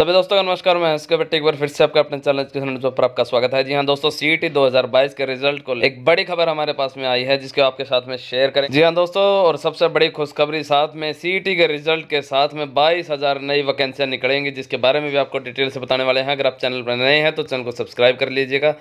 सभी दोस्तों का नमस्कार मैं इसके बेटे एक बार फिर से आपका अपने चैनल किसान जो पर आपका स्वागत है जी हाँ दोस्तों हज़ार बाईस के रिजल्ट को एक बड़ी खबर हमारे पास में आई है जिसको आपके साथ में शेयर करें जी हाँ दोस्तों और सबसे बड़ी खुशखबरी साथ में टी के रिजल्ट के साथ में बाईस हजार नई वैकेंसियां निकलेंगी जिसके बारे में भी आपको डिटेल से बताने वाले हैं अगर आप चैनल पर नए हैं तो चैनल को सब्सक्राइब कर लीजिएगा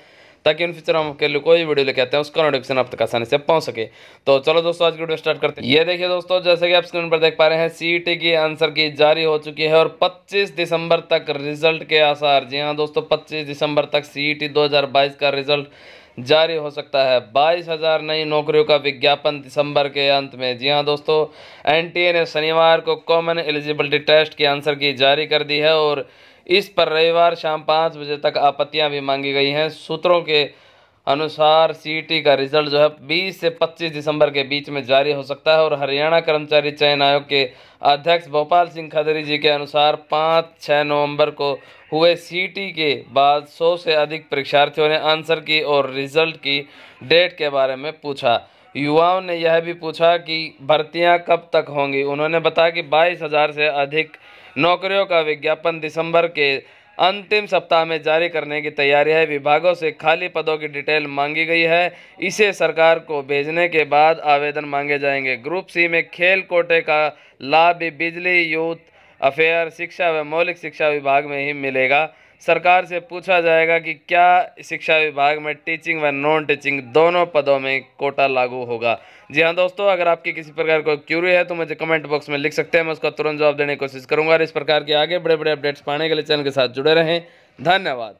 ताकि इन फ्यूचर हम के लिए कोई वीडियो लेके आते हैं उसका नोटिफिकेशन आप तक आसानी से पहुंच सके तो चलो दोस्तों आज की वीडियो स्टार्ट करते हैं ये देखिए दोस्तों जैसे कि आप स्क्रीन पर देख पा रहे हैं टी e की आंसर की जारी हो चुकी है और पच्चीस दिसंबर तक रिजल्ट के आसार जी हाँ दोस्तों पच्चीस दिसंबर तक e हजार बाईस का रिजल्ट जारी हो सकता है बाईस हज़ार नई नौकरियों का विज्ञापन दिसंबर के अंत में जी हाँ दोस्तों एनटीए ने शनिवार को कॉमन एलिजिबिलिटी टेस्ट की आंसर की जारी कर दी है और इस पर रविवार शाम पाँच बजे तक आपत्तियां भी मांगी गई हैं सूत्रों के अनुसार सीटी का रिजल्ट जो है 20 से 25 दिसंबर के बीच में जारी हो सकता है और हरियाणा कर्मचारी चयन आयोग के अध्यक्ष भोपाल सिंह खदरी जी के अनुसार 5 छः नवंबर को हुए सीटी के बाद 100 से अधिक परीक्षार्थियों ने आंसर की और रिजल्ट की डेट के बारे में पूछा युवाओं ने यह भी पूछा कि भर्तियां कब तक होंगी उन्होंने बताया कि बाईस हज़ार से अधिक नौकरियों का विज्ञापन दिसंबर के अंतिम सप्ताह में जारी करने की तैयारी है विभागों से खाली पदों की डिटेल मांगी गई है इसे सरकार को भेजने के बाद आवेदन मांगे जाएंगे ग्रुप सी में खेल कोटे का लाभ भी बिजली यूथ अफेयर शिक्षा व मौलिक शिक्षा विभाग में ही मिलेगा सरकार से पूछा जाएगा कि क्या शिक्षा विभाग में टीचिंग व नॉन टीचिंग दोनों पदों में कोटा लागू होगा जी हाँ दोस्तों अगर आपकी किसी प्रकार कोई क्यूरी है तो मुझे कमेंट बॉक्स में लिख सकते हैं मैं उसका तुरंत जवाब देने की कोशिश करूँगा और इस प्रकार के आगे बड़े बड़े अपडेट्स पाने के लिए चैनल के साथ जुड़े रहें धन्यवाद